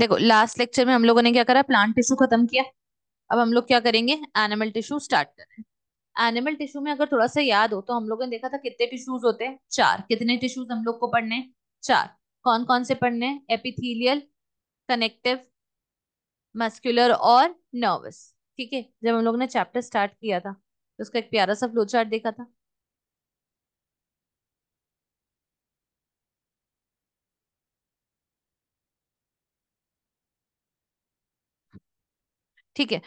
देखो last lecture में हम लोगों ने क्या करा प्लांट टिश्यू खत्म किया अब हम लोग क्या करेंगे एनिमल टिश्यू स्टार्ट करें एनिमल टिश्यू में अगर थोड़ा सा याद हो तो हम लोगों ने देखा था कितने टिश्यूज होते हैं चार कितने टिश्यूज हम लोग को पढ़ने चार कौन कौन से पढ़ने एपिथीलियल कनेक्टिव मस्कुलर और नर्वस ठीक है जब हम लोग ने चैप्टर स्टार्ट किया था तो उसका एक प्यारा सा फ्लो चार्ट देखा था ठीक है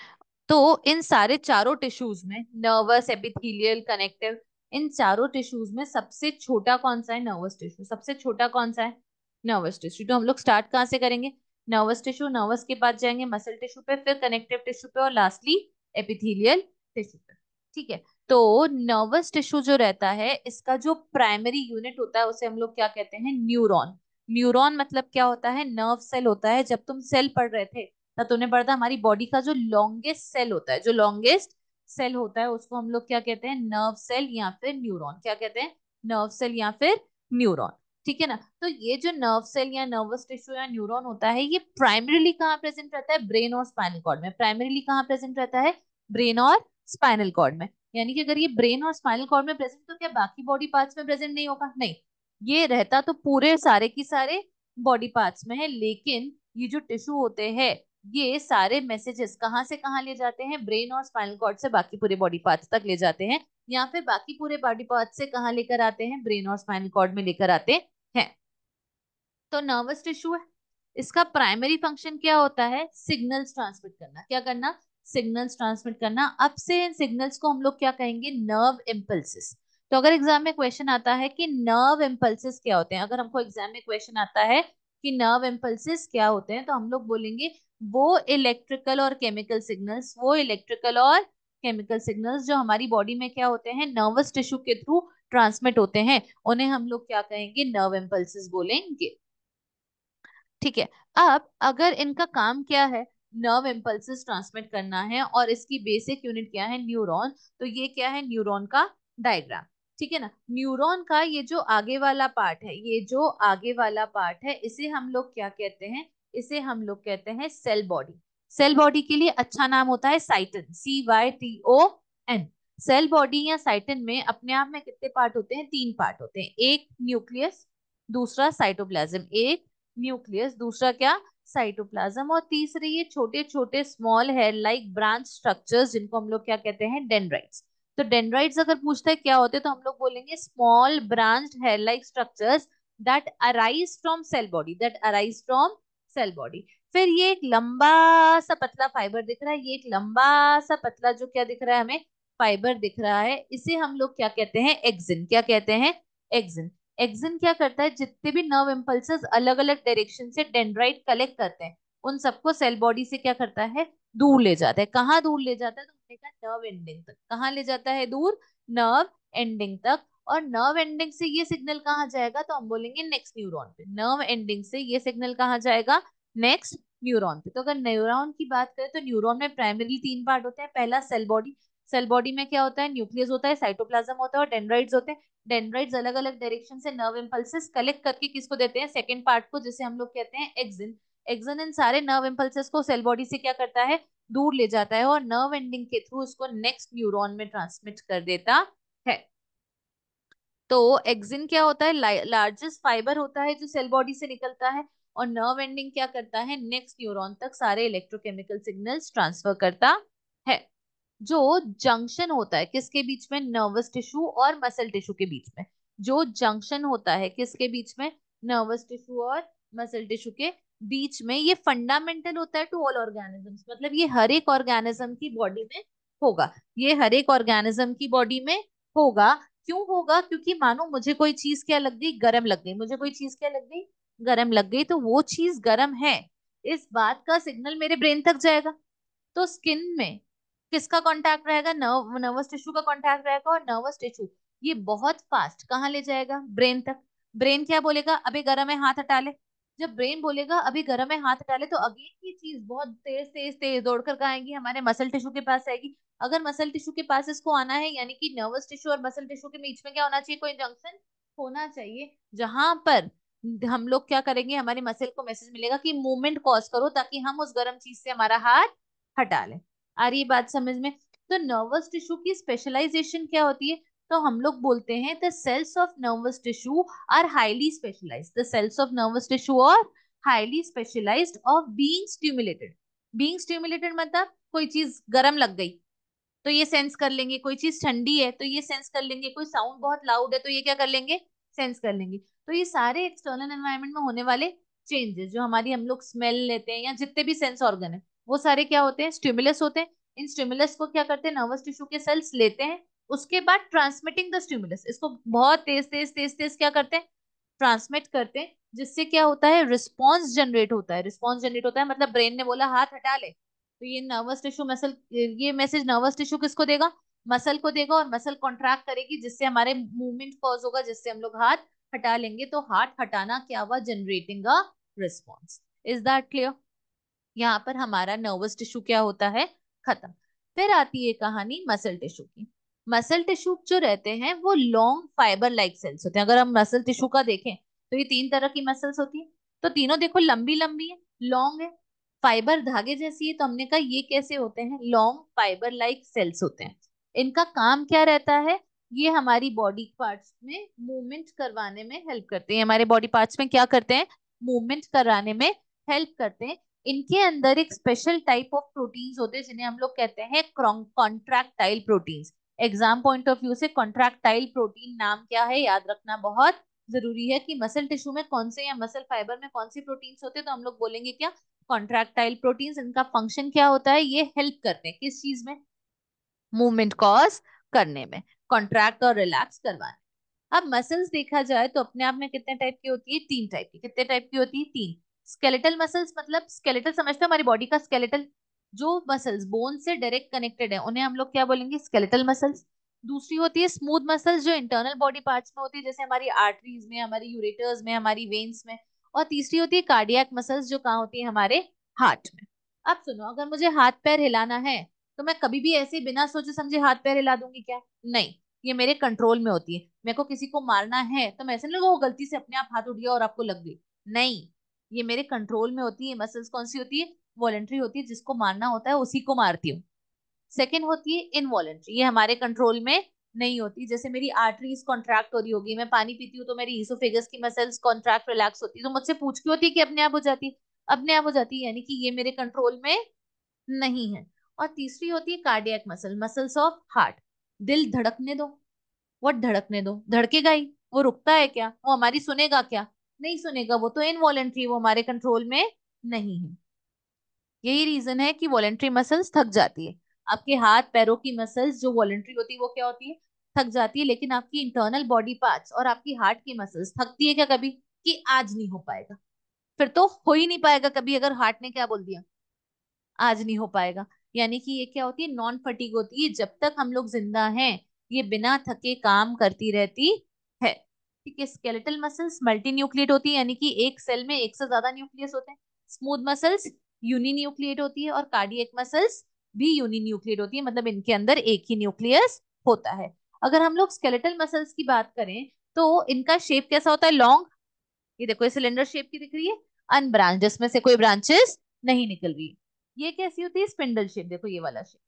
तो इन सारे चारों टिश्यूज में नर्वस एपिथेलियल कनेक्टिव इन चारों टिश्यूज में सबसे छोटा कौन सा है नर्वस टिश्यू सबसे छोटा कौन सा है नर्वस टिश्यू तो हम लोग स्टार्ट कहाँ से करेंगे नर्वस टिश्यू नर्वस के बाद जाएंगे मसल टिश्यू पे फिर कनेक्टिव टिश्यू पे और लास्टली एपिथेलियल टिश्यू पे ठीक है तो नर्वस टिश्यू जो रहता है इसका जो प्राइमरी यूनिट होता है उसे हम लोग क्या कहते हैं न्यूरॉन न्यूरॉन मतलब क्या होता है नर्व सेल होता है जब तुम सेल पढ़ रहे थे ना तुमने पढ़ा था हमारी बॉडी का जो लॉन्गेस्ट सेल होता है जो लॉन्गेस्ट सेल होता है उसको हम लोग क्या कहते हैं नर्व सेल या फिर न्यूरोन क्या कहते हैं नर्व सेल या फिर न्यूरोन ठीक है ना तो ये जो नर्व सेल या नर्वस टिश्यू या न्यूरोन होता है ये प्राइमरीली कहाँ प्रेजेंट रहता है ब्रेन और स्पाइनल कॉर्ड में प्राइमरीली कहाँ प्रेजेंट रहता है ब्रेन और स्पाइनल कॉर्ड में यानी कि अगर ये ब्रेन और स्पाइनल कॉर्ड में प्रेजेंट तो क्या बाकी बॉडी पार्ट्स में प्रेजेंट नहीं होगा नहीं ये रहता तो पूरे सारे की सारे बॉडी पार्ट्स में है लेकिन ये जो टिश्यू होते हैं ये सारे मैसेजेस कहाँ से कहाँ ले जाते हैं ब्रेन और स्पाइनल कॉर्ड से बाकी पूरे बॉडी पार्ट तक ले जाते हैं या फिर बाकी पूरे बॉडी पार्ट से कहाँ लेकर आते हैं ब्रेन और स्पाइनल कॉर्ड में लेकर आते हैं तो नर्वस टिश्यू है इसका प्राइमरी फंक्शन क्या होता है सिग्नल्स ट्रांसमिट करना क्या करना सिग्नल्स ट्रांसमिट करना अब से इन सिग्नल्स को हम लोग क्या कहेंगे नर्व इम्पल्सिस तो अगर एग्जाम में क्वेश्चन आता है कि नर्व इम्पल्सिस क्या होते हैं अगर हमको एग्जाम में क्वेश्चन आता है कि नर्व इम्पल्सिस क्या होते हैं तो हम लोग बोलेंगे वो इलेक्ट्रिकल और केमिकल सिग्नल्स वो इलेक्ट्रिकल और केमिकल सिग्नल्स जो हमारी बॉडी में क्या होते हैं नर्वस टिश्यू के थ्रू ट्रांसमिट होते हैं उन्हें हम लोग क्या कहेंगे नर्व इम्पल्सिस बोलेंगे ठीक है अब अगर इनका काम क्या है नर्व इम्पल्सिस ट्रांसमिट करना है और इसकी बेसिक यूनिट क्या है न्यूरॉन तो ये क्या है न्यूरॉन का डायग्राम ठीक है ना न्यूरॉन का ये जो आगे वाला पार्ट है ये जो आगे वाला पार्ट है इसे हम लोग क्या कहते हैं इसे हम लोग कहते हैं सेल बॉडी सेल बॉडी के लिए अच्छा नाम होता है cyton C Y T O N cell body या साइटन में अपने आप में कितने पार्ट होते हैं तीन पार्ट होते हैं एक न्यूक्लियस दूसरा साइटोप्लाज्म एक न्यूक्लियस दूसरा क्या साइटोप्लाज्म और तीसरे ये छोटे छोटे small hair like branch structures जिनको हम लोग क्या कहते हैं डेंड्राइट्स तो डेंड्राइड्स अगर पूछता है क्या होते हैं तो हम लोग बोलेंगे small branch hair like structures that arise from cell body that arise from cell body फिर ये एक लंबा सा पतला फाइबर दिख रहा है ये एक लंबा सा पतला जो क्या दिख रहा है हमें फाइबर दिख रहा है इसे हम लोग क्या कहते हैं एक्सिन क्या कहते हैं एक्सिन एक्सिन क्या करता है जितने भी नर्व इम्पल्स अलग अलग डायरेक्शन से डेंड्राइट कलेक्ट करते हैं उन सबको सेल बॉडी से क्या करता है दूर ले जाता है कहाँ दूर ले जाता है तो आपने कहा नर्व एंडिंग तक कहाँ ले जाता है दूर नर्व एंडिंग तक और नर्व एंडिंग से ये सिग्नल कहाँ जाएगा तो हम बोलेंगे नेक्स्ट न्यूरोन पे नर्व एंडिंग से ये सिग्नल कहाँ जाएगा नेक्स्ट न्यूरोन पे तो अगर न्यूरोन की बात करें तो न्यूरोन में प्राइमरी तीन पार्ट होते हैं पहला सेल बॉडी सेल बॉडी में क्या होता है न्यूक्लियस होता है साइटोप्लाज्म होता है और डेंड्राइड्स होते हैं डेंड्राइड अलग अलग डायरेक्शन से नर्व इम्पल्सेस कलेक्ट करके किसको देते हैं सेकेंड पार्ट को जिसे हम लोग कहते हैं एक्सिन एक्सन इन सारे नर्व इम्पल्सेस को सेल बॉडी से क्या करता है दूर ले जाता है और नर्व एंडिंग के थ्रू उसको नेक्स्ट न्यूरोन में ट्रांसमिट कर देता है तो एक्सिन क्या होता है लार्जेस्ट फाइबर होता है जो सेल बॉडी से निकलता है और नर्व एंडिंग क्या करता है नेक्स्ट न्यूरॉन तक सारे इलेक्ट्रोकेमिकल सिग्नल्स ट्रांसफर करता है जो जंक्शन होता है किसके बीच में नर्वस टिश्यू और मसल टिश्यू के बीच में जो जंक्शन होता है किसके बीच में नर्वस टिश्यू और मसल टिश्यू के बीच में ये फंडामेंटल होता है टू ऑल ऑर्गेनिजम्स मतलब ये हर एक ऑर्गेनिज्म की बॉडी में होगा ये हर एक ऑर्गेनिज्म की बॉडी में होगा क्यों होगा क्योंकि मानो मुझे कोई चीज क्या लग गई गर्म लग गई मुझे कोई चीज क्या लग गई गर्म लग गई तो वो चीज गर्म है इस बात का सिग्नल मेरे ब्रेन तक जाएगा तो स्किन में किसका कॉन्टैक्ट रहेगा नर्व नर्वस टिश्यू का कॉन्टैक्ट रहेगा और नर्वस टिश्यू ये बहुत फास्ट कहाँ ले जाएगा ब्रेन तक ब्रेन क्या बोलेगा अभी गर्म है हाथ हटा ले जब ब्रेन बोलेगा अभी गर्म है हाथ डाले तो अगेन ये चीज बहुत तेज तेज तेज दौड़कर कहाँ आएंगी हमारे मसल टिश्यू के पास आएगी अगर मसल टिश्यू के पास इसको आना है यानी कि नर्वस टिश्यू और मसल टिश्यू के बीच में क्या होना चाहिए कोई जंक्शन होना चाहिए जहां पर हम लोग क्या करेंगे हमारी मसल को मैसेज मिलेगा कि मूवमेंट कॉज करो ताकि हम उस गर्म चीज से हमारा हाथ हटा लें आ रही बात समझ में तो नर्वस टिश्यू की स्पेशलाइजेशन क्या होती है तो हम लोग बोलते हैं the cells of nervous tissue are highly specialise the cells of nervous tissue are highly specialise of being stimulated being stimulated मतलब कोई चीज गर्म लग गई तो ये सेंस कर लेंगे कोई चीज ठंडी है तो ये सेंस कर लेंगे कोई साउंड बहुत लाउड है तो ये क्या कर लेंगे सेंस कर लेंगे तो ये सारे एक्सटर्नल एनवायरमेंट में होने वाले चेंजेस जो हमारी हम लोग स्मेल लेते हैं या जितने भी सेंस ऑर्गन है वो सारे क्या होते हैं स्टिमुलस होते हैं इन स्टिमुलस को क्या करते हैं नर्वस टिश्यू के सेल्स लेते हैं उसके बाद ट्रांसमिटिंग द स्टिमुलस इसको बहुत तेज तेज तेज तेज क्या करते हैं ट्रांसमिट करते हैं जिससे क्या होता है रिस्पॉन्स जनरेट होता है रिस्पॉन्स जनरेट होता है मतलब ब्रेन ने बोला हाथ हटा ले तो ये नर्वस टिश्यू मसल ये मैसेज नर्वस टिश्यू किसको देगा मसल को देगा और मसल कॉन्ट्रैक्ट करेगी जिससे हमारे मूवमेंट कॉज होगा जिससे हम लोग हाथ हटा लेंगे तो हाथ हटाना क्या हुआ generating a response is that clear यहाँ पर हमारा नर्वस टिश्यू क्या होता है खत्म फिर आती है कहानी मसल टिश्यू की मसल टिश्यू जो रहते हैं वो लॉन्ग फाइबर लाइक सेल्स होते हैं अगर हम मसल टिश्यू का देखें तो ये तीन तरह की मसल्स होती है तो तीनों देखो लंबी लंबी है लॉन्ग है फाइबर धागे जैसी है तो हमने कहा ये कैसे होते हैं लॉन्ग फाइबर लाइक सेल्स होते हैं इनका काम क्या रहता है ये हमारी बॉडी पार्ट्स में मूवमेंट करवाने में हेल्प करते हैं हमारे बॉडी पार्ट्स में क्या करते हैं मूवमेंट कराने में हेल्प करते हैं इनके अंदर एक स्पेशल टाइप ऑफ प्रोटीन्स होते हैं जिन्हें हम लोग कहते हैं contractile proteins exam point of view से कॉन्ट्रैक्टाइल प्रोटीन नाम क्या है याद रखना बहुत जरूरी है कि मसल टिश्यू में कौन से या मसल फाइबर में कौन से प्रोटीन्स होते हैं तो हम लोग बोलेंगे क्या कॉन्ट्रैक्टाइल प्रोटीन्स इनका फंक्शन क्या होता है ये हेल्प करते हैं किस चीज में मूवमेंट कॉज करने में कॉन्ट्रैक्ट और रिलैक्स करवाने अब मसल्स देखा जाए तो अपने आप में कितने टाइप की होती है तीन टाइप की कितने टाइप की होती है तीन स्केलेटल मसल्स मतलब स्केलेटल समझते हैं हमारी बॉडी का स्केलेटल जो मसल्स बोन से डायरेक्ट कनेक्टेड है उन्हें हम लोग क्या बोलेंगे स्केलेटल मसल्स दूसरी होती है स्मूथ मसल्स जो इंटरनल बॉडी पार्ट्स में होती है जैसे हमारी आर्टरीज में हमारी यूरेटर्स में हमारी वेन्स में और तीसरी होती है कार्डियक मसल्स जो कहाँ होती है हमारे हार्ट में अब सुनो अगर मुझे हाथ पैर हिलाना है तो मैं कभी भी ऐसे बिना सोचे समझे हाथ पैर हिला दूंगी क्या नहीं ये मेरे कंट्रोल में होती है मेरे को किसी को मारना है तो मैं ऐसे नहीं वो गलती से अपने आप हाथ उठ गया और आपको लग गई नहीं ये मेरे कंट्रोल में होती है मसल्स कौन सी होती है वॉलेंट्री होती है जिसको मारना होता है उसी को मारती हूँ सेकेंड होती है इनवॉलेंट्री ये हमारे कंट्रोल में नहीं होती जैसे मेरी आर्टरीज कॉन्ट्रैक्ट हो रही होगी मैं पानी पीती हूँ तो मेरी ईसोफेगस की मसल्स कॉन्ट्रैक्ट रिलैक्स होती है तो मुझसे पूछ क्यों होती है कि अपने आप हो जाती है अपने आप हो जाती है यानी कि ये मेरे कंट्रोल में नहीं है और तीसरी होती है cardiac muscle muscles of heart दिल धड़कने दो वट धड़कने दो धड़केगा ही वो रुकता है क्या वो हमारी सुनेगा क्या नहीं सुनेगा वो तो इनवॉलेंट्री वो हमारे कंट्रोल में नहीं है यही रीजन है कि वॉलेंट्री मसल्स थक जाती है आपके हाथ पैरों की मसल्स जो वॉलेंट्री होती है वो क्या होती है थक जाती है लेकिन आपकी इंटरनल बॉडी पार्ट्स और आपकी हार्ट की मसल्स थकती है क्या कभी कि आज नहीं हो पाएगा फिर तो हो ही नहीं पाएगा कभी अगर हार्ट ने क्या बोल दिया आज नहीं हो पाएगा यानी कि ये क्या होती है नॉन फटीक होती है जब तक हम लोग जिंदा हैं ये बिना थके काम करती रहती है ठीक है स्केलेटल मसल्स मल्टी न्यूक्लियट होती है यानी कि एक सेल में एक से ज्यादा न्यूक्लियस होते हैं स्मूथ मसल्स यूनिन्यूक्लिएट होती है और कार्डियक मसल्स भी यूनिन्यूक्लिएट होती है मतलब इनके अंदर एक ही न्यूक्लियस होता है अगर हम लोग स्केलेटल मसल्स की बात करें तो इनका शेप कैसा होता है लॉन्ग ये देखो ये सिलेंडर शेप की दिख रही है अनब्रांच जिसमें से कोई ब्रांचेस नहीं निकल रही ये कैसी होती है स्पिंडल शेप देखो ये वाला शेप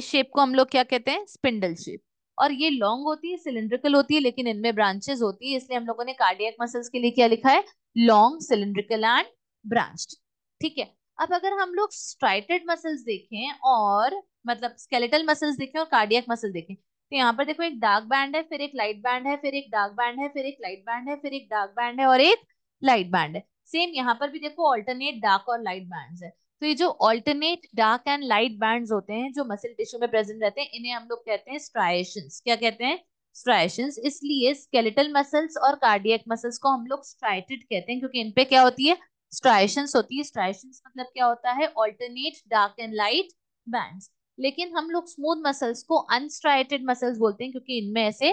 इस शेप को हम लोग क्या कहते हैं स्पिंडल शेप और ये लॉन्ग होती है सिलेंड्रिकल होती है लेकिन इनमें ब्रांचेस होती है इसलिए हम लोगों ने कार्डियक मसल्स के लिए क्या लिखा है लॉन्ग सिलेंड्रिकल एंड ब्रांच्ड ठीक है अब अगर हम लोग स्ट्राइटेड मसल्स देखें और मतलब स्केलेटल मसल्स देखें और कार्डियक मसल देखें तो यहाँ पर देखो एक डार्क बैंड है फिर एक लाइट बैंड है फिर एक डार्क बैंड है फिर एक लाइट बैंड है फिर एक डार्क बैंड है और एक लाइट बैंड है सेम यहाँ पर भी देखो ऑल्टरनेट डार्क और लाइट बैंड है तो ये जो alternate dark and light band होते हैं जो मसल टिश्यू में प्रेजेंट रहते हैं इन्हें हम लोग कहते हैं स्ट्राइशन क्या कहते हैं स्ट्राइशन इसलिए स्केलेटल मसल्स और कार्डियक मसल्स को हम लोग स्ट्राइटेड कहते हैं क्योंकि इनपे क्या होती है स्ट्राइशंस होती है स्ट्राइशंस मतलब क्या होता है alternate dark and light band लेकिन हम लोग स्मूथ मसल्स को अनस्ट्राइटेड मसल्स बोलते हैं क्योंकि इनमें ऐसे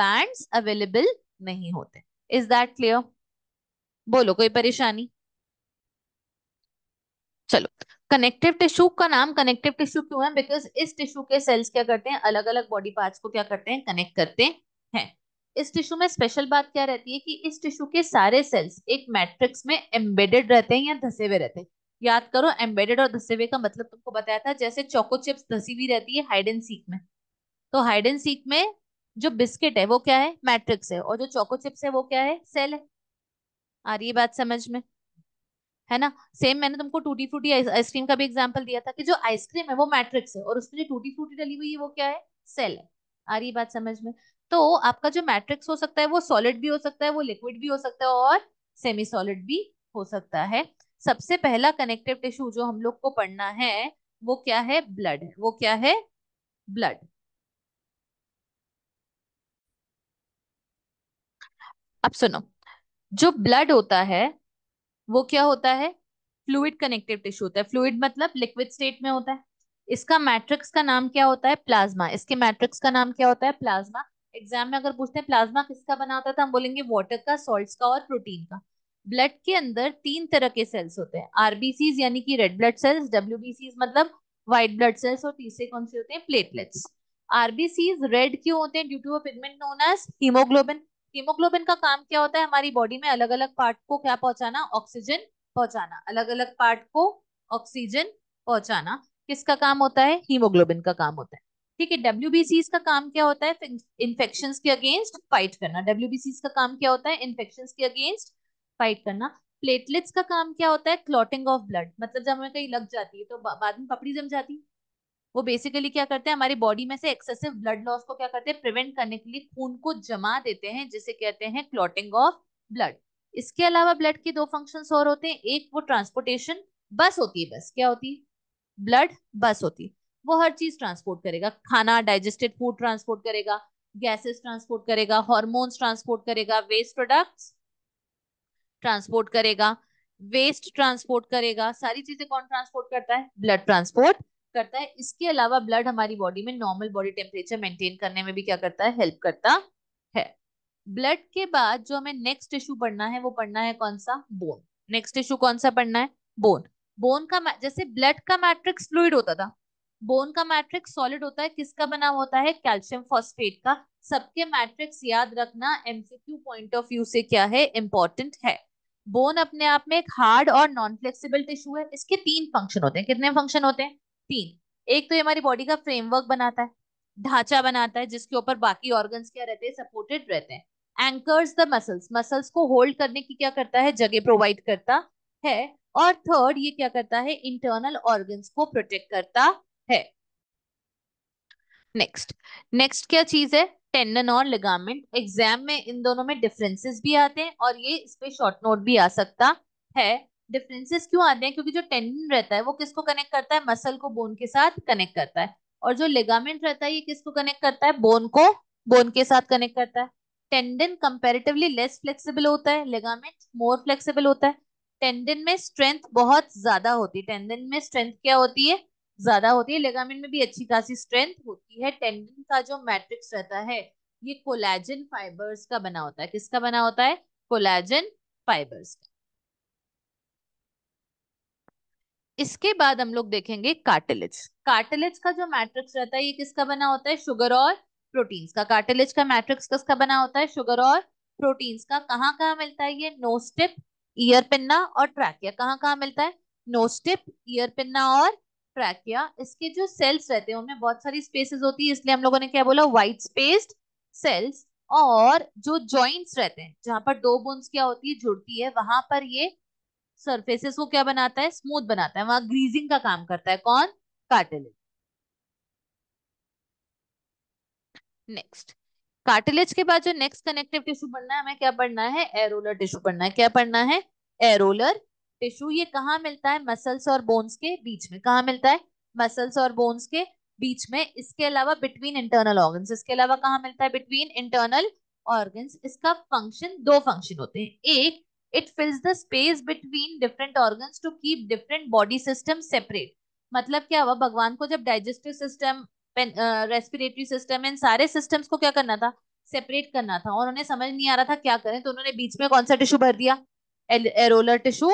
बैंड्स uh, अवेलेबल नहीं होते इज दैट क्लियर बोलो कोई परेशानी चलो कनेक्टिव टिश्यू का नाम कनेक्टिव टिश्यू क्यों है बिकॉज इस टिश्यू के सेल्स क्या करते हैं अलग अलग बॉडी पार्ट्स को क्या करते हैं कनेक्ट करते हैं इस टिश्यू में स्पेशल बात क्या रहती है कि इस टिश्यू के सारे सेल्स एक मैट्रिक्स में एम्बेडेड रहते हैं या धसे हुए रहते हैं याद करो एम्बेडेड और धसे हुए का मतलब तुमको बताया था जैसे चौको चिप्स धसी हुई रहती है हाइड एंड सीक में तो हाइड एंड सीक में जो बिस्किट है वो क्या है मैट्रिक्स है और जो चौको चिप्स है वो क्या है सेल है आ रही है बात समझ में है ना सेम मैंने तुमको टूटी फ्रूटी आइसक्रीम का भी एग्जाम्पल दिया था कि जो आइसक्रीम है वो मैट्रिक्स है और उसमें जो टूटी फ्रूटी डली हुई है वो क्या है सेल है आ रही बात समझ में तो आपका जो मैट्रिक्स हो सकता है वो सॉलिड भी हो सकता है वो लिक्विड भी हो सकता है और सेमी सॉलिड भी हो सकता है सबसे पहला कनेक्टिव टिश्यू जो हम लोग को पढ़ना है वो क्या है ब्लड है वो क्या है ब्लड अब सुनो जो ब्लड होता है वो क्या होता है फ्लूइड कनेक्टिव टिश्यू होता है फ्लूइड मतलब लिक्विड स्टेट में होता है इसका मैट्रिक्स का नाम क्या होता है प्लाज्मा इसके मैट्रिक्स का नाम क्या होता है प्लाज्मा एग्जाम में अगर पूछते हैं प्लाज्मा किसका बना होता है तो हम बोलेंगे वाटर का सॉल्ट का और प्रोटीन का ब्लड के अंदर तीन तरह के सेल्स होते हैं आरबीसी यानी कि रेड ब्लड सेल्स डब्ल्यू मतलब व्हाइट ब्लड सेल्स और तीसरे कौन से होते हैं प्लेटलेट्स आरबीसी रेड क्यों होते हैं due to pigment known as haemoglobin haemoglobin का काम क्या होता है हमारी बॉडी में अलग अलग पार्ट को क्या पहुंचाना ऑक्सीजन पहुंचाना अलग अलग पार्ट को ऑक्सीजन पहुंचाना किसका काम होता है हीमोग्लोबिन का काम होता है ठीक है डब्ल्यू का काम क्या होता है इन्फेक्शन के अगेंस्ट फाइट करना डब्ल्यू का काम क्या होता है इन्फेक्शन के अगेंस्ट फाइट करना प्लेटलेट्स का काम क्या होता है क्लॉटिंग ऑफ ब्लड मतलब जब हमें कहीं लग जाती है तो बाद में पपड़ी जम जाती है वो बेसिकली क्या करते हैं हमारी बॉडी में से एक्सेसिव ब्लड लॉस को क्या करते हैं प्रिवेंट करने के लिए खून को जमा देते हैं जिसे कहते हैं क्लॉटिंग ऑफ ब्लड इसके अलावा ब्लड के दो फंक्शंस और होते हैं एक वो ट्रांसपोर्टेशन बस होती है बस क्या होती है ब्लड बस होती है वो हर चीज ट्रांसपोर्ट करेगा खाना डाइजेस्टेड फूड ट्रांसपोर्ट करेगा गैसेस ट्रांसपोर्ट करेगा हॉर्मोन्स ट्रांसपोर्ट करेगा वेस्ट प्रोडक्ट्स ट्रांसपोर्ट करेगा वेस्ट ट्रांसपोर्ट करेगा सारी चीजें कौन ट्रांसपोर्ट करता है ब्लड ट्रांसपोर्ट करता है इसके अलावा ब्लड हमारी बॉडी में नॉर्मल बॉडी टेम्परेचर मेंटेन करने में भी क्या करता है हेल्प करता है ब्लड के बाद जो हमें नेक्स्ट टिश्यू पढ़ना है वो पढ़ना है कौन सा बोन नेक्स्ट टिश्यू कौन सा पढ़ना है बोन बोन का जैसे ब्लड का मैट्रिक्स फ्लूड होता था बोन का मैट्रिक्स सॉलिड होता है किसका बना होता है कैल्शियम फॉस्फेट का सबके मैट्रिक्स याद रखना एमसीक्यू पॉइंट ऑफ व्यू से क्या है इंपॉर्टेंट है बोन अपने आप में एक हार्ड और नॉन फ्लेक्सिबल टिश्यू है इसके तीन फंक्शन होते हैं कितने फंक्शन होते हैं तीन एक तो ये हमारी बॉडी का फ्रेमवर्क बनाता है ढांचा बनाता है जिसके ऊपर बाकी ऑर्गन्स क्या रहते हैं सपोर्टेड रहते हैं एंकर्स द मसल्स मसल्स को होल्ड करने की क्या करता है जगह प्रोवाइड करता है और थर्ड ये क्या करता है इंटरनल ऑर्गन्स को प्रोटेक्ट करता है नेक्स्ट नेक्स्ट क्या चीज है टेंडन और लिगामेंट एग्जाम में इन दोनों में डिफरेंसेस भी आते हैं और ये इस पे शॉर्ट नोट भी आ सकता है डिफरेंसेस क्यों आते हैं क्योंकि जो टेंडन रहता है वो किसको कनेक्ट करता है मसल को बोन के साथ कनेक्ट करता है और जो लिगामेंट रहता है ये किसको कनेक्ट करता है बोन को बोन के साथ कनेक्ट करता है टेंडन कंपेरेटिवली लेस फ्लेक्सीबल होता है लेगामेंट मोर फ्लेक्सीबल होता है टेंडन में स्ट्रेंथ बहुत ज्यादा होती है टेंडन में स्ट्रेंथ क्या होती है ज्यादा होती है लेगामेंट में भी अच्छी खासी स्ट्रेंथ होती है टेंडन का जो मैट्रिक्स रहता है ये कोलैजन फाइबर्स का बना होता है किसका बना होता है कोलेजन फाइबर्स का इसके बाद हम लोग देखेंगे कार्टिलेज कार्टिलेज का जो मैट्रिक्स रहता है ये किसका बना होता है शुगर और प्रोटीन्स का कार्टिलेज का मैट्रिक्स किसका बना होता है शुगर और प्रोटीन्स का कहाँ कहाँ मिलता है ये नोस्टिप ईयर पिन्ना और ट्रैकिया कहाँ कहाँ मिलता है नोस्टिप ईयर पिन्ना और ट्रैक किया इसके जो सेल्स रहते हैं उनमें बहुत सारी स्पेसेस होती है इसलिए हम लोगों ने क्या बोला वाइट स्पेस्ड सेल्स और जो जॉइंट्स रहते हैं जहां पर दो बोन्स क्या होती है जुड़ती है वहां पर ये सरफेसेस को क्या बनाता है स्मूथ बनाता है वहां ग्रीजिंग का काम करता है कौन कार्टिलेज नेक्स्ट कार्टिलेज के बाद जो नेक्स्ट कनेक्टिव टिश्यू बनना है हमें क्या पढ़ना है एरोलर टिश्यू पढ़ना है क्या पढ़ना है एरोलर टिश्यू ये कहाँ मिलता है मसल्स और बोन्स के बीच में कहा मिलता है मसल्स और बोन्स के बीच में इसके अलावा बिटवीन इंटरनल ऑर्गन इसके अलावा कहा मिलता है बिटवीन इंटरनल ऑर्गन इसका फंक्शन दो फंक्शन होते हैं एक it fills the space between different organ to keep different body system separate मतलब क्या हुआ भगवान को जब डाइजेस्टिव सिस्टम रेस्पिरेटरी सिस्टम इन सारे सिस्टम्स को क्या करना था सेपरेट करना था और उन्हें समझ नहीं आ रहा था क्या करें तो उन्होंने बीच में कौन सा टिश्यू भर दिया एरोलर टिश्यू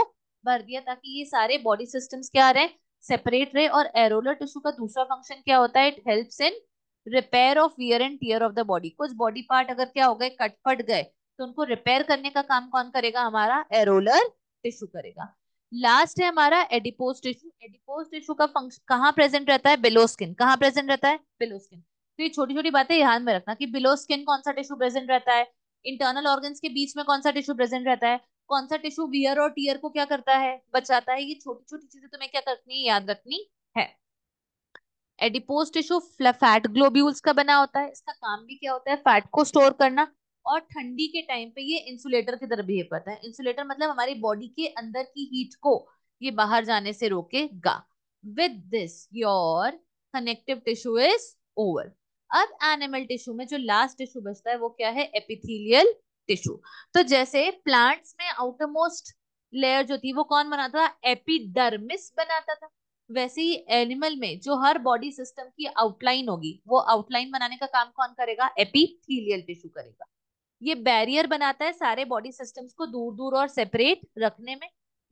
भर दिया ताकि ये सारे बॉडी सिस्टम्स क्या रहे सेपरेट रहे और एरोलर टिश्यू का दूसरा फंक्शन क्या होता है it helps in repair of wear and tear of the body कुछ बॉडी पार्ट अगर क्या हो गए कट फट गए तो उनको रिपेयर करने का काम कौन करेगा हमारा एरोलर टिश्यू करेगा लास्ट है हमारा एडिपोज टिश्यू एडिपोज टिश्यू का फंक्शन कहाँ प्रेजेंट रहता है बिलो स्किन कहाँ प्रेजेंट रहता है बिलो स्किन तो ये छोटी छोटी बातें ध्यान में रखना कि बिलो स्किन कौन सा टिश्यू प्रेजेंट रहता है इंटरनल ऑर्गन्स के बीच में कौन सा टिश्यू प्रेजेंट रहता है कौन सा टिश्यू वियर और टीयर को क्या करता है बचाता है ये छोटी छोटी चीजें तुम्हें क्या करनी याद रखनी है एडिपोज टिश्यू फैट ग्लोब्यूल्स का बना होता है इसका काम भी क्या होता है फैट को स्टोर करना और ठंडी के टाइम पे ये इंसुलेटर की तरह बिहेव करता है इंसुलेटर मतलब हमारी बॉडी के अंदर की हीट को ये बाहर जाने से रोकेगा with this your connective tissue is over अब एनिमल टिश्यू में जो लास्ट टिश्यू बचता है वो क्या है एपिथेलियल टिश्यू तो जैसे प्लांट्स में आउटरमोस्ट लेयर जो थी वो कौन बनाता था एपिडर्मिस बनाता था वैसे ही एनिमल में जो हर बॉडी सिस्टम की आउटलाइन होगी वो आउटलाइन बनाने का काम कौन करेगा एपिथीलियल टिश्यू करेगा ये बैरियर बनाता है सारे बॉडी सिस्टम्स को दूर दूर और सेपरेट रखने में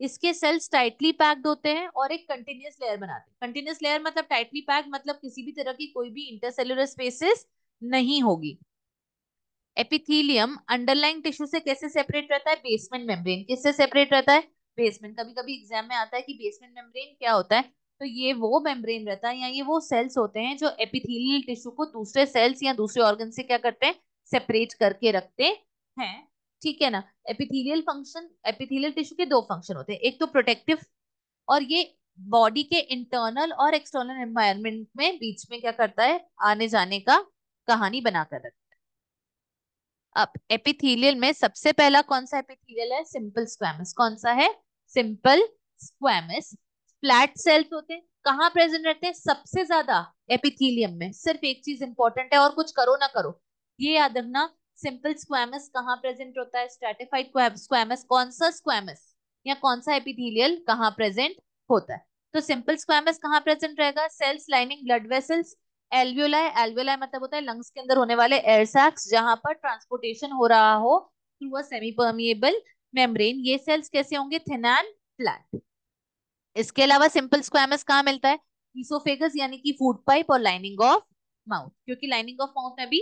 इसके सेल्स टाइटली पैक्ड होते हैं और एक कंटिन्यूस लेयर बनाते हैं कंटिन्यूस लेयर मतलब टाइटली पैक्ड मतलब किसी भी तरह की कोई भी इंटरसेलुलर स्पेसेस नहीं होगी एपिथीलियम अंडरलाइंग टिश्यू से कैसे सेपरेट रहता है बेसमेंट मेम्ब्रेन किससे सेपरेट रहता है बेसमेंट कभी कभी एग्जाम में आता है कि बेसमेंट मेम्ब्रेन क्या होता है तो ये वो मेम्ब्रेन रहता है या ये वो सेल्स होते हैं जो एपिथीलियल टिश्यू को दूसरे सेल्स या दूसरे ऑर्गन से क्या करते हैं सेपरेट करके रखते हैं ठीक है ना एपिथीलियल फंक्शन एपिथीलियल टिश्यू के दो फंक्शन होते हैं एक तो प्रोटेक्टिव और ये बॉडी के इंटरनल और एक्सटर्नल एनवायरमेंट में बीच में क्या करता है आने जाने का कहानी बनाकर रखता है अब एपिथेलियल में सबसे पहला कौन सा एपिथेलियल है सिंपल स्क्वामस कौन सा है सिंपल स्क्वामस फ्लैट सेल्स होते हैं कहाँ प्रेजेंट रहते हैं सबसे ज्यादा एपिथेलियम में सिर्फ एक चीज इंपॉर्टेंट है और कुछ करो ना करो ये याद रखना सिंपल स्क्वामस कहाँ प्रेजेंट होता है स्ट्रेटिफाइड स्क्वामस कौन सा स्क्वामस या कौन सा एपिथेलियल कहाँ प्रेजेंट होता है तो सिंपल स्क्वामस कहाँ प्रेजेंट रहेगा cells lining blood vessels alveoli alveoli मतलब होता है लंग्स के अंदर होने वाले एयर सैक्स जहां पर ट्रांसपोर्टेशन हो रहा हो through a semi permeable membrane ये सेल्स कैसे होंगे थिन एंड फ्लैट इसके अलावा सिंपल स्क्वामस कहाँ मिलता है ईसोफेगस यानी कि फूड पाइप और लाइनिंग ऑफ माउथ क्योंकि लाइनिंग ऑफ माउथ में भी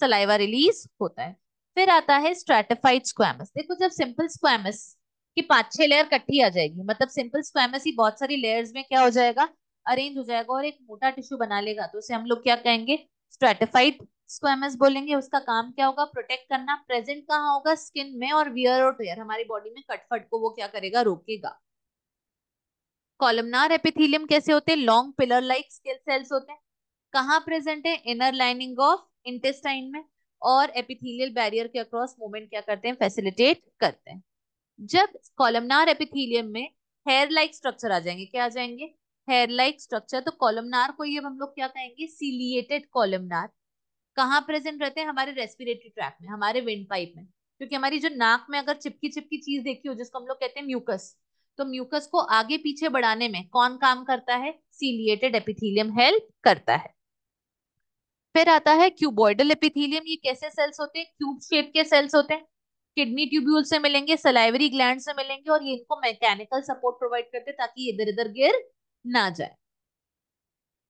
सलाइवा रिलीज होता है फिर आता है स्ट्रेटिफाइड स्क्वामस देखो जब सिंपल स्क्वामस की पांच छह लेयर कट्ठी आ जाएगी मतलब सिंपल स्क्वामस ही बहुत सारी लेयर्स में क्या हो जाएगा अरेंज हो जाएगा और एक मोटा टिश्यू बना लेगा तो उसे हम लोग क्या कहेंगे स्ट्रेटिफाइड स्क्वेमस बोलेंगे उसका काम क्या होगा प्रोटेक्ट करना प्रेजेंट कहाँ होगा स्किन में और वियर और टेयर हमारी बॉडी में कटफट को वो क्या करेगा रोकेगा कॉलमनार एपिथीलियम कैसे होते हैं long pillar like skill cells होते हैं कहाँ प्रेजेंट है इनर लाइनिंग ऑफ इंटेस्टाइन में और एपिथीलियल बैरियर के अक्रॉस मूवमेंट क्या करते हैं फैसिलिटेट करते हैं जब कॉलमनार एपिथीलियम में हेयर लाइक स्ट्रक्चर आ जाएंगे क्या आ जाएंगे हेयर लाइक स्ट्रक्चर तो कॉलमनार को ये हम लोग क्या कहेंगे सीलिएटेड कॉलमनार कहाँ प्रेजेंट रहते हैं हमारे रेस्पिरेटरी ट्रैक में हमारे विंड पाइप में क्योंकि हमारी जो नाक में अगर चिपकी चिपकी चीज देखी हो जिसको हम लोग कहते हैं म्यूकस तो म्यूकस को आगे पीछे बढ़ाने में कौन काम करता है सीलिएटेड एपिथीलियम हेल्प करता है फिर आता है क्यूबॉइडल एपिथीलियम ये कैसे सेल्स होते हैं क्यूब शेप के सेल्स होते हैं किडनी ट्यूब्यूल से मिलेंगे सलाइवरी ग्लैंड से मिलेंगे और ये इनको मैकेनिकल सपोर्ट प्रोवाइड करते हैं ताकि इधर इधर गिर ना जाए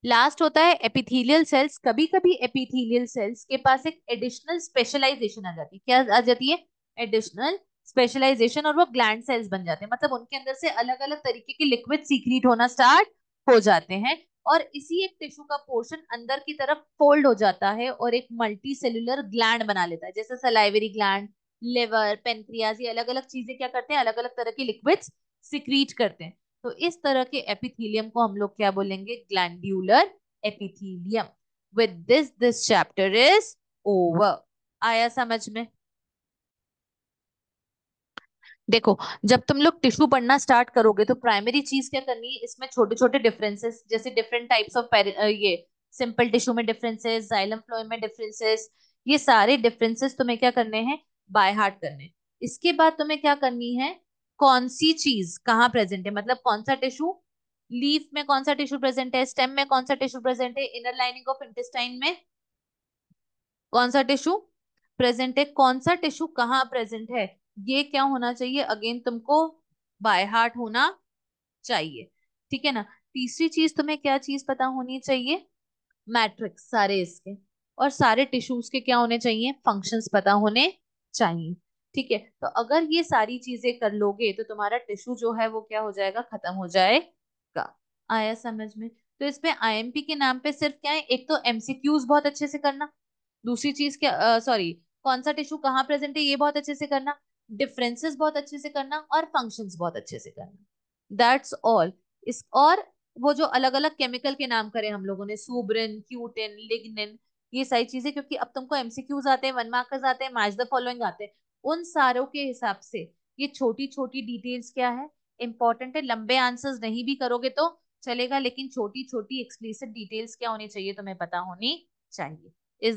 लास्ट होता है एपिथेलियल सेल्स कभी कभी एपिथेलियल सेल्स के पास एक एडिशनल स्पेशलाइजेशन आ जाती है क्या आ जाती है एडिशनल स्पेशलाइजेशन और वो ग्लैंड सेल्स बन जाते हैं मतलब उनके अंदर से अलग अलग तरीके के लिक्विड सीक्रीट होना स्टार्ट हो जाते हैं और इसी एक टिश्यू का पोर्शन अंदर की तरफ फोल्ड हो जाता है और एक मल्टी सेलुलर ग्लैंड बना लेता है जैसे सलाइवरी ग्लैंड लिवर पेनक्रियाज ये अलग अलग चीजें क्या करते हैं अलग अलग तरह के लिक्विड्स सिक्रीट करते हैं तो इस तरह के एपिथीलियम को हम लोग क्या बोलेंगे glandular epithelium with this this chapter is over आया समझ में देखो जब तुम लोग टिश्यू पढ़ना स्टार्ट करोगे तो प्राइमरी चीज क्या करनी है इसमें छोटे छोटे डिफरेंसेस जैसे डिफरेंट टाइप्स ऑफ ये सिंपल टिश्यू में डिफरेंसेस जाइलम फ्लोएम में डिफरेंसेस ये सारे डिफरेंसेस तुम्हें क्या करने हैं बाय हार्ट करने इसके बाद तुम्हें क्या करनी है कौन सी चीज कहाँ प्रेजेंट है मतलब कौन सा टिश्यू लीफ में कौन सा टिश्यू प्रेजेंट है स्टेम में कौन सा टिश्यू प्रेजेंट है इनर लाइनिंग ऑफ इंटेस्टाइन में कौन सा टिश्यू प्रेजेंट है कौन सा टिश्यू कहाँ प्रेजेंट है ये क्या होना चाहिए अगेन तुमको बाय हार्ट होना चाहिए ठीक है ना तीसरी चीज तुम्हें क्या चीज पता होनी चाहिए मैट्रिक्स सारे इसके और सारे टिश्यूज के क्या होने चाहिए फंक्शंस पता होने चाहिए ठीक है तो अगर ये सारी चीजें कर लोगे तो तुम्हारा टिश्यू जो है वो क्या हो जाएगा खत्म हो जाएगा आया समझ में तो इसमें आई के नाम पे सिर्फ क्या है एक तो एमसीक्यूज बहुत अच्छे से करना दूसरी चीज क्या सॉरी कौन सा टिश्यू कहाँ प्रेजेंट है ये बहुत अच्छे से करना डिफरेंसेस बहुत अच्छे से करना और फंक्शंस बहुत अच्छे से करना दैट्स ऑल इस और वो जो अलग अलग केमिकल के नाम करे हम लोगों ने सुब्रिन क्यूटिन लिग्निन ये सारी चीजें क्योंकि अब तुमको एमसीक्यूज आते हैं वन मार्कर्स आते हैं मैच द फॉलोइंग आते हैं उन सारों के हिसाब से ये छोटी छोटी डिटेल्स क्या है इंपॉर्टेंट है लंबे आंसर्स नहीं भी करोगे तो चलेगा लेकिन छोटी छोटी एक्सप्लिसिट डिटेल्स क्या होनी चाहिए तुम्हें पता होनी चाहिए